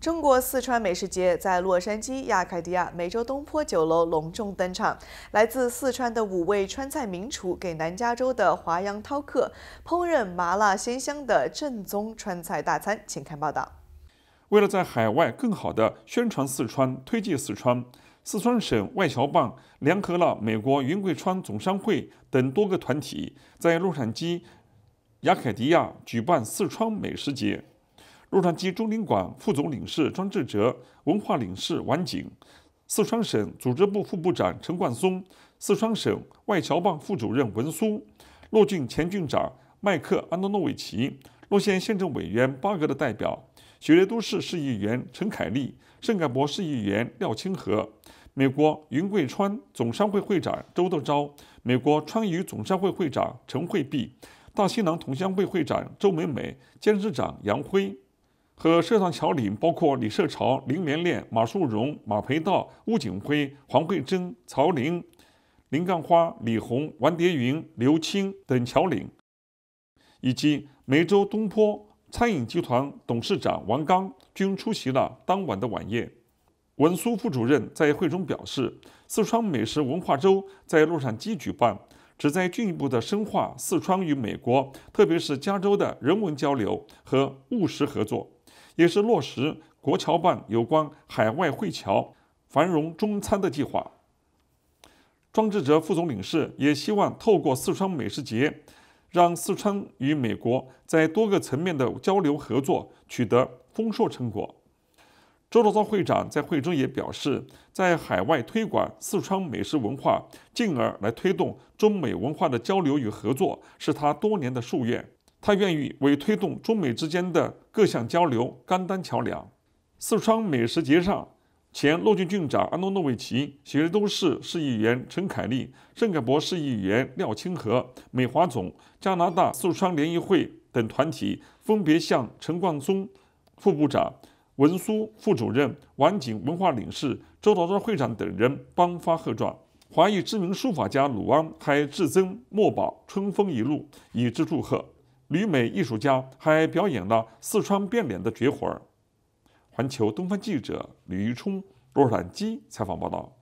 中国四川美食节在洛杉矶亚凯迪亚美洲东坡酒楼隆重登场。来自四川的五位川菜名厨给南加州的华阳饕客烹饪麻辣鲜香的正宗川菜大餐。请看报道。为了在海外更好的宣传四川、推介四川，四川省外侨办联合了美国云贵川总商会等多个团体，在洛杉矶亚凯迪亚举办四川美食节。洛杉矶中领馆副总领事庄志哲、文化领事王景，四川省组织部副部长陈冠松，四川省外侨办副主任文苏，洛郡前郡长麦克·安东诺维奇，洛县县政委员巴格的代表，雪列都市市议员陈凯丽，圣盖博市议员廖清河，美国云贵川总商会会长周德昭，美国川渝总商会会长陈惠碧，大西南同乡会会长周美美，监事长杨辉。和社长侨领包括李社潮、林连恋、马树荣、马培道、邬景辉、黄桂珍、曹林、林干花、李红、王蝶云、刘清等侨领，以及梅州东坡餐饮集团董事长王刚，均出席了当晚的晚宴。文苏副主任在会中表示，四川美食文化周在洛杉矶举办，旨在进一步的深化四川与美国，特别是加州的人文交流和务实合作。也是落实国侨办有关海外汇侨繁荣中餐的计划。庄志哲副总领事也希望透过四川美食节，让四川与美国在多个层面的交流合作取得丰硕成果。周德昭会长在会中也表示，在海外推广四川美食文化，进而来推动中美文化的交流与合作，是他多年的夙愿。他愿意为推动中美之间的各项交流甘当桥梁。四川美食节上，前陆军军长安诺诺维奇、雪都市市议员陈凯丽、圣凯博士议员廖清和、美华总加拿大四川联谊会等团体分别向陈冠松副部长、文苏副主任、王景文化领事、周道庄会长等人颁发贺状。华裔知名书法家鲁安还制赠墨宝“春风一路”以致祝贺。旅美艺术家还表演了四川变脸的绝活儿。环球东方记者吕玉冲、洛尔矶基采访报道。